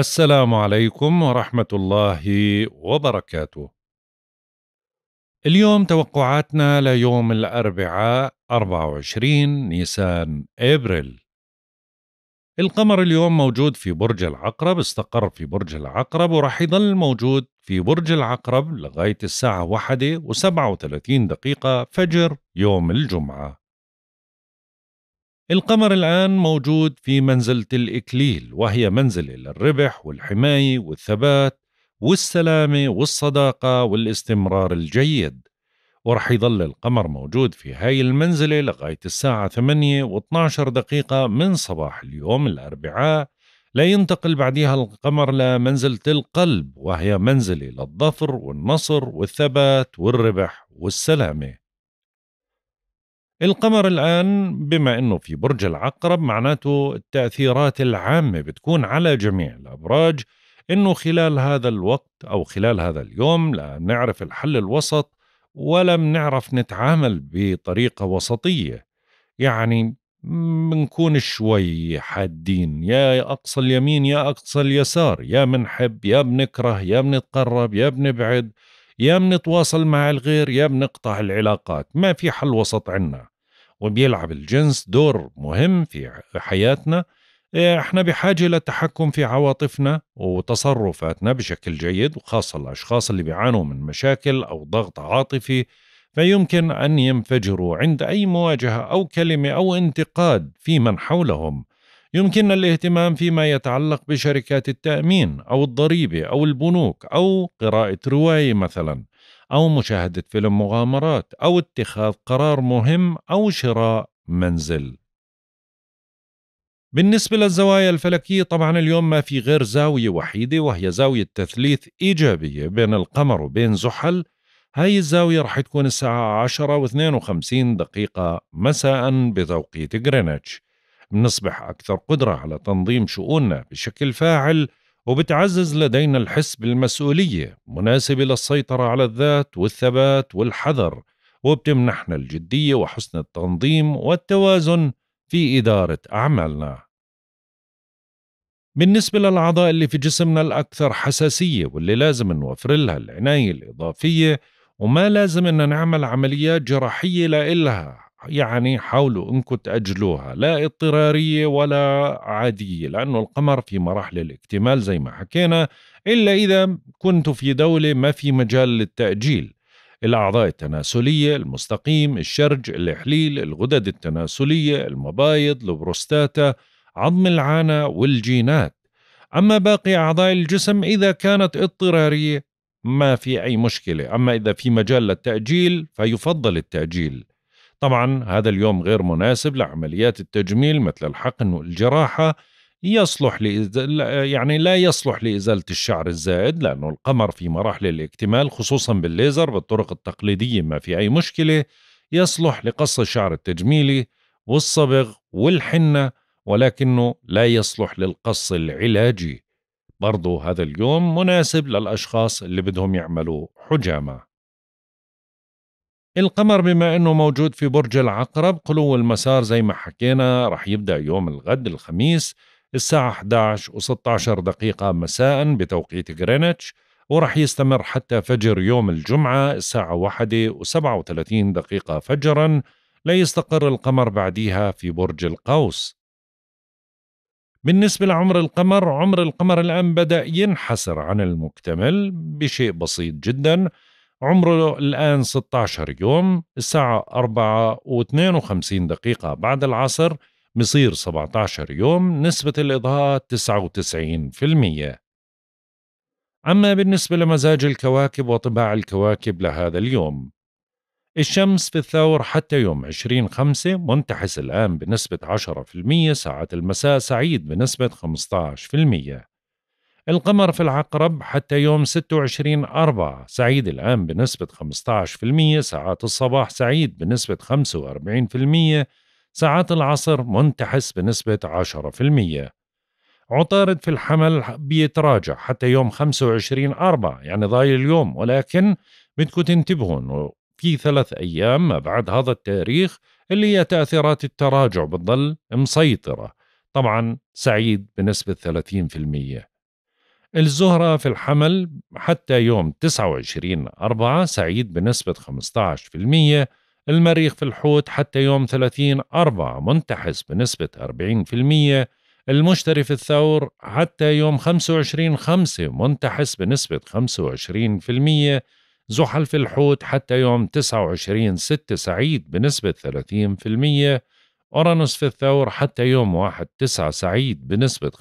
السلام عليكم ورحمة الله وبركاته. اليوم توقعاتنا ليوم الأربعاء 24 نيسان أبريل. القمر اليوم موجود في برج العقرب، استقر في برج العقرب وراح يضل موجود في برج العقرب لغاية الساعة 1:37 دقيقة فجر يوم الجمعة. القمر الآن موجود في منزلة الإكليل وهي منزلة للربح والحماية والثبات والسلامة والصداقة والاستمرار الجيد ورح يظل القمر موجود في هاي المنزلة لغاية الساعة 8 و12 دقيقة من صباح اليوم الأربعاء لينتقل بعدها القمر لمنزلة القلب وهي منزلة للظفر والنصر والثبات والربح والسلامة القمر الآن بما أنه في برج العقرب معناته التأثيرات العامة بتكون على جميع الأبراج أنه خلال هذا الوقت أو خلال هذا اليوم لا نعرف الحل الوسط ولا بنعرف نتعامل بطريقة وسطية يعني بنكون شوي حادين يا أقصى اليمين يا أقصى اليسار يا بنحب يا بنكره يا بنتقرب يا بنبعد يا منتواصل مع الغير يا منقطع العلاقات ما في حل وسط عنا وبيلعب الجنس دور مهم في حياتنا آه، احنا بحاجة للتحكم في عواطفنا وتصرفاتنا بشكل جيد وخاصة الأشخاص اللي بيعانوا من مشاكل أو ضغط عاطفي فيمكن أن ينفجروا عند أي مواجهة أو كلمة أو انتقاد في من حولهم يمكننا الاهتمام فيما يتعلق بشركات التأمين أو الضريبة أو البنوك أو قراءة رواية مثلا أو مشاهدة فيلم مغامرات أو اتخاذ قرار مهم أو شراء منزل. بالنسبة للزوايا الفلكية طبعا اليوم ما في غير زاوية وحيدة وهي زاوية تثليث إيجابية بين القمر وبين زحل هاي الزاوية رح تكون الساعة 10 و52 دقيقة مساء بتوقيت غرينتش بنصبح أكثر قدرة على تنظيم شؤوننا بشكل فاعل وبتعزز لدينا الحس بالمسؤولية مناسبة للسيطرة على الذات والثبات والحذر وبتمنحنا الجدية وحسن التنظيم والتوازن في إدارة أعمالنا بالنسبة للأعضاء اللي في جسمنا الأكثر حساسية واللي لازم نوفر لها العناية الإضافية وما لازم أن نعمل عمليات جراحية لإلها يعني حاولوا انكم تاجلوها لا اضطراريه ولا عاديه لانه القمر في مراحل الاكتمال زي ما حكينا الا اذا كنتوا في دوله ما في مجال للتاجيل الاعضاء التناسليه المستقيم الشرج الاحليل الغدد التناسليه المبايض البروستاتا عظم العانه والجينات اما باقي اعضاء الجسم اذا كانت اضطراريه ما في أي مشكلة أما إذا في مجال للتأجيل فيفضل التأجيل طبعا هذا اليوم غير مناسب لعمليات التجميل مثل الحقن والجراحة يصلح لإز... يعني لا يصلح لإزالة الشعر الزائد لأنه القمر في مراحل الاكتمال خصوصا بالليزر بالطرق التقليدية ما في أي مشكلة يصلح لقص الشعر التجميلي والصبغ والحنة ولكنه لا يصلح للقص العلاجي برضو هذا اليوم مناسب للأشخاص اللي بدهم يعملوا حجامة القمر بما انه موجود في برج العقرب قلو المسار زي ما حكينا رح يبدا يوم الغد الخميس الساعة 11 و16 دقيقة مساء بتوقيت غرينتش ورح يستمر حتى فجر يوم الجمعة الساعة 1 و37 دقيقة فجرا ليستقر القمر بعديها في برج القوس بالنسبة لعمر القمر عمر القمر الآن بدأ ينحسر عن المكتمل بشيء بسيط جداً عمره الآن 16 يوم الساعة 4 و52 دقيقة بعد العصر مصير 17 يوم نسبة الإضاءة 99% أما بالنسبة لمزاج الكواكب وطباع الكواكب لهذا اليوم الشمس في الثور حتى يوم 20 خمسة منتحس الآن بنسبة 10% ساعة المساء سعيد بنسبة 15% القمر في العقرب حتى يوم 26 أربعة سعيد الآن بنسبة 15% ساعات الصباح سعيد بنسبة 45% ساعات العصر منتحس بنسبة 10% عطارد في الحمل بيتراجع حتى يوم 25 أربعة يعني ضايل اليوم ولكن بدكم تنتبهون في ثلاث أيام ما بعد هذا التاريخ اللي هي تأثيرات التراجع بتضل مسيطرة طبعا سعيد بنسبة 30% الزهرة في الحمل حتى يوم 29 أربعة سعيد بنسبة 15% المريخ في الحوت حتى يوم 30 أربعة منتحس بنسبة 40% المشتري في الثور حتى يوم 25 خمسة منتحس بنسبة 25% زحل في الحوت حتى يوم 29 6 سعيد بنسبة 30% أورانوس في الثور حتى يوم 1 9 سعيد بنسبة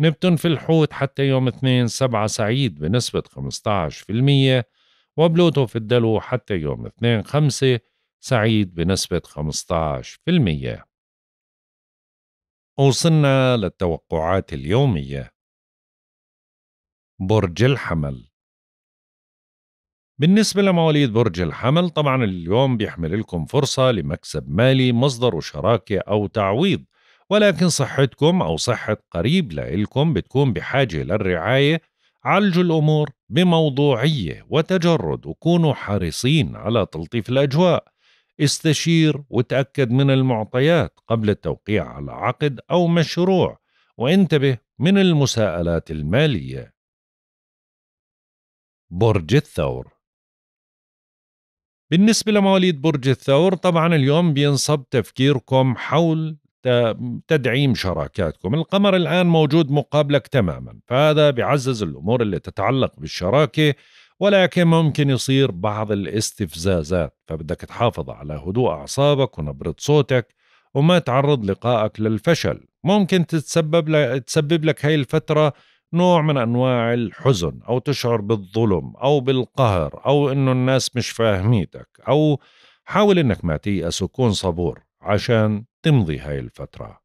نبتون في الحوت حتى يوم اثنين سبعة سعيد بنسبة 15% وبلوتو في الدلو حتى يوم اثنين خمسة سعيد بنسبة 15% وصلنا للتوقعات اليومية برج الحمل بالنسبة لمواليد برج الحمل طبعا اليوم بيحمل لكم فرصة لمكسب مالي مصدر شراكة أو تعويض ولكن صحتكم أو صحة قريب لإلكم بتكون بحاجة للرعاية عالجوا الأمور بموضوعية وتجرد وكونوا حريصين على تلطيف الأجواء استشير وتأكد من المعطيات قبل التوقيع على عقد أو مشروع وانتبه من المساءلات المالية برج الثور بالنسبة لمواليد برج الثور طبعا اليوم بينصب تفكيركم حول تدعيم شراكاتكم القمر الآن موجود مقابلك تماما فهذا بيعزز الأمور اللي تتعلق بالشراكة ولكن ممكن يصير بعض الاستفزازات فبدك تحافظ على هدوء أعصابك ونبرة صوتك وما تعرض لقائك للفشل ممكن تتسبب ل... تسبب لك هاي الفترة نوع من أنواع الحزن أو تشعر بالظلم أو بالقهر أو أنه الناس مش فاهميتك أو حاول أنك ما تيأس وكون صبور عشان تمضي هاي الفترة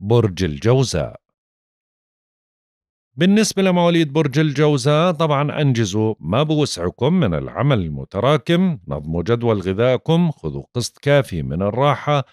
برج الجوزاء بالنسبة لمواليد برج الجوزاء طبعا أنجزوا ما بوسعكم من العمل المتراكم نظموا جدول غذائكم خذوا قسط كافي من الراحة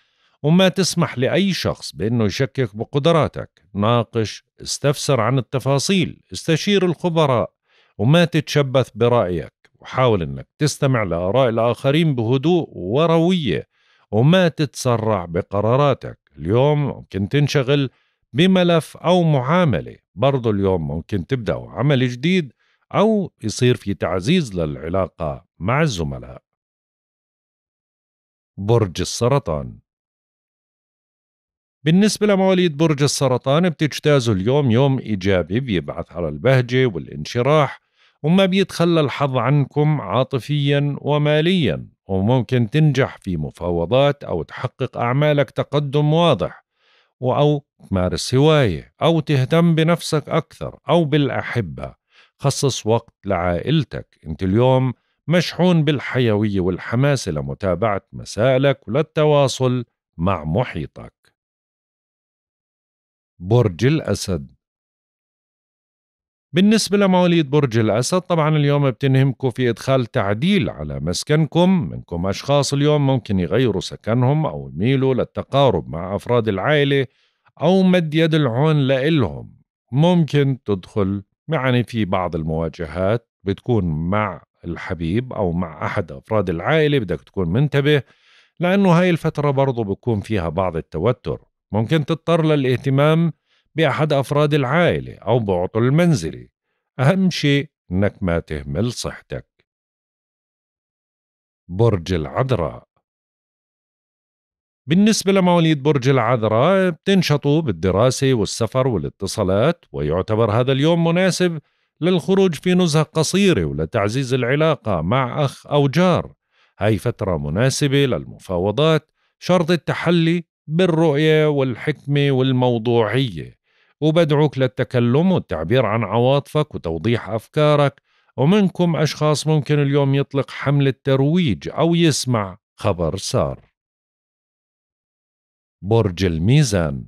وما تسمح لأي شخص بأنه يشكك بقدراتك ناقش استفسر عن التفاصيل استشير الخبراء وما تتشبث برأيك وحاول أنك تستمع لآراء الآخرين بهدوء وروية وما تتسرع بقراراتك اليوم ممكن تنشغل بملف أو معاملة برضو اليوم ممكن تبدأ عمل جديد أو يصير في تعزيز للعلاقة مع الزملاء برج السرطان بالنسبة لمواليد برج السرطان بتجتازوا اليوم يوم إيجابي بيبعث على البهجة والانشراح وما بيتخلى الحظ عنكم عاطفيا وماليا وممكن تنجح في مفاوضات أو تحقق أعمالك تقدم واضح أو تمارس هواية أو تهتم بنفسك أكثر أو بالأحبة خصص وقت لعائلتك أنت اليوم مشحون بالحيوية والحماس لمتابعة مسائلك وللتواصل مع محيطك برج الأسد بالنسبة لمواليد برج الأسد طبعا اليوم بتنهمكم في إدخال تعديل على مسكنكم منكم أشخاص اليوم ممكن يغيروا سكنهم أو يميلوا للتقارب مع أفراد العائلة أو مد يد العون لإلهم ممكن تدخل يعني في بعض المواجهات بتكون مع الحبيب أو مع أحد أفراد العائلة بدك تكون منتبه لأنه هاي الفترة برضو بكون فيها بعض التوتر ممكن تضطر للاهتمام بأحد أفراد العائلة أو بعطل المنزلي أهم شيء أنك ما تهمل صحتك برج العذراء بالنسبة لمواليد برج العذراء بتنشطوا بالدراسة والسفر والاتصالات ويعتبر هذا اليوم مناسب للخروج في نزهة قصيرة ولتعزيز العلاقة مع أخ أو جار هاي فترة مناسبة للمفاوضات شرط التحلي بالرؤية والحكمة والموضوعية وبدعوك للتكلم والتعبير عن عواطفك وتوضيح أفكارك ومنكم أشخاص ممكن اليوم يطلق حملة ترويج أو يسمع خبر سار برج الميزان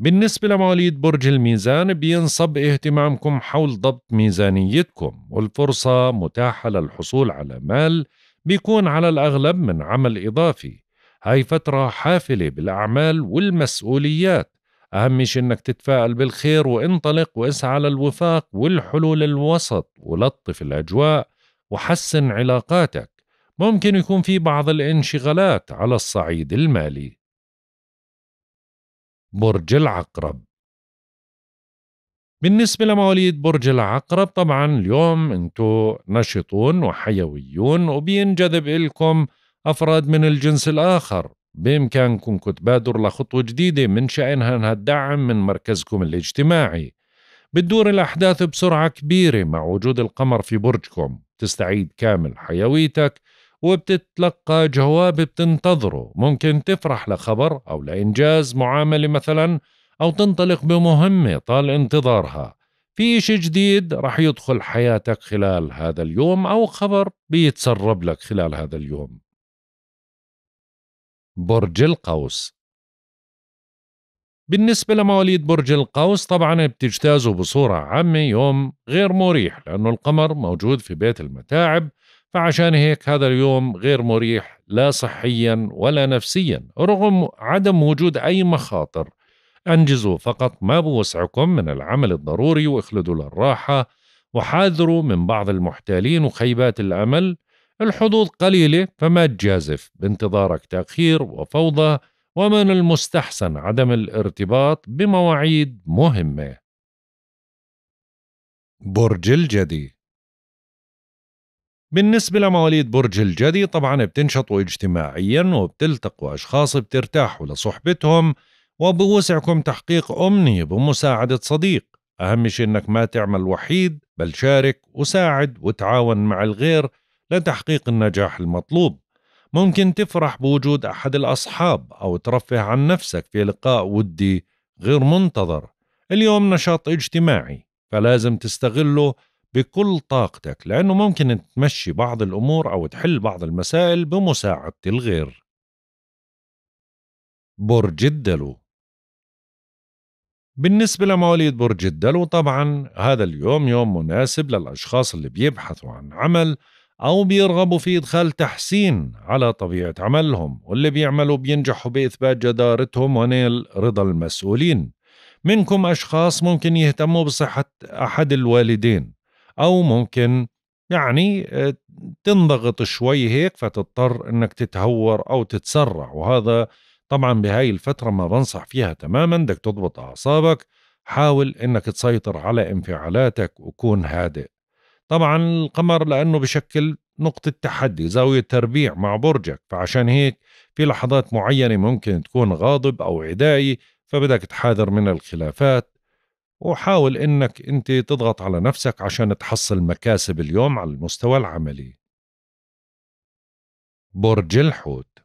بالنسبة لمواليد برج الميزان بينصب اهتمامكم حول ضبط ميزانيتكم والفرصة متاحة للحصول على مال بيكون على الأغلب من عمل إضافي هاي فترة حافلة بالأعمال والمسؤوليات أهم شيء إنك تتفائل بالخير وانطلق واسعى للوفاق والحلول الوسط ولطف الأجواء وحسن علاقاتك ممكن يكون في بعض الانشغالات على الصعيد المالي برج العقرب بالنسبة لمواليد برج العقرب طبعا اليوم انتو نشطون وحيويون وبينجذب إلكم أفراد من الجنس الآخر بإمكانكم تبادروا لخطوة جديدة من شأنها أنها الدعم من مركزكم الاجتماعي بتدور الأحداث بسرعة كبيرة مع وجود القمر في برجكم تستعيد كامل حيويتك وبتتلقى جواب بتنتظره ممكن تفرح لخبر أو لإنجاز معاملة مثلا أو تنطلق بمهمة طال انتظارها في إشي جديد رح يدخل حياتك خلال هذا اليوم أو خبر بيتسرب لك خلال هذا اليوم برج القوس بالنسبة لمواليد برج القوس طبعا بتجتازوا بصورة عامة يوم غير مريح لأنه القمر موجود في بيت المتاعب فعشان هيك هذا اليوم غير مريح لا صحيا ولا نفسيا رغم عدم وجود أي مخاطر أنجزوا فقط ما بوسعكم من العمل الضروري واخلدوا للراحة وحاذروا من بعض المحتالين وخيبات الأمل الحظوظ قليلة فما تجازف بانتظارك تأخير وفوضى ومن المستحسن عدم الارتباط بمواعيد مهمة برج الجدي بالنسبة لمواليد برج الجدي طبعا بتنشطوا اجتماعيا وبتلتقوا أشخاص بترتاحوا لصحبتهم وبوسعكم تحقيق أمنية بمساعدة صديق أهم شيء أنك ما تعمل وحيد بل شارك وساعد وتعاون مع الغير لتحقيق النجاح المطلوب ممكن تفرح بوجود أحد الأصحاب أو ترفه عن نفسك في لقاء ودي غير منتظر اليوم نشاط اجتماعي فلازم تستغله بكل طاقتك لأنه ممكن تمشي بعض الأمور أو تحل بعض المسائل بمساعدة الغير برج الدلو بالنسبة لمواليد برج الدلو طبعا هذا اليوم يوم مناسب للأشخاص اللي بيبحثوا عن عمل أو بيرغبوا في إدخال تحسين على طبيعة عملهم واللي بيعملوا بينجحوا بإثبات جدارتهم ونيل رضا المسؤولين منكم أشخاص ممكن يهتموا بصحة أحد الوالدين أو ممكن يعني آه، تنضغط شوي هيك فتضطر انك تتهور او تتسرع وهذا طبعا بهاي الفترة ما بنصح فيها تماما بدك تضبط اعصابك حاول انك تسيطر على انفعالاتك وكون هادئ طبعا القمر لأنه بشكل نقطة تحدي زاوية تربيع مع برجك فعشان هيك في لحظات معينة ممكن تكون غاضب أو عدائي فبدك تحاذر من الخلافات وحاول إنك أنت تضغط على نفسك عشان تحصل مكاسب اليوم على المستوى العملي برج الحوت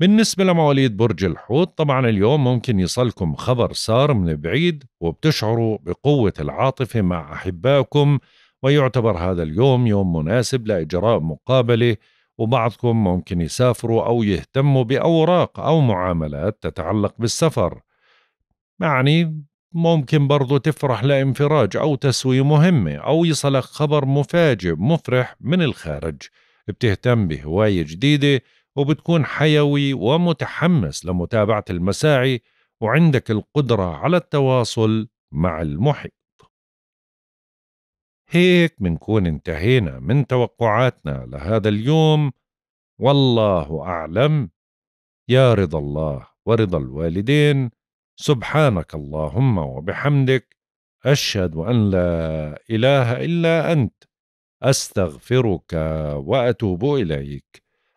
بالنسبة لمواليد برج الحوت طبعا اليوم ممكن يصلكم خبر صار من بعيد وبتشعروا بقوة العاطفة مع أحبائكم ويعتبر هذا اليوم يوم مناسب لإجراء مقابلة وبعضكم ممكن يسافروا أو يهتموا بأوراق أو معاملات تتعلق بالسفر يعني ممكن برضو تفرح لانفراج أو تسوية مهمة أو يصلك خبر مفاجئ مفرح من الخارج بتهتم بهواية جديدة وبتكون حيوي ومتحمس لمتابعة المساعي وعندك القدرة على التواصل مع المحيط هيك منكون انتهينا من توقعاتنا لهذا اليوم والله أعلم يا رضا الله ورضا الوالدين سبحانك اللهم وبحمدك أشهد أن لا إله إلا أنت أستغفرك وأتوب إليك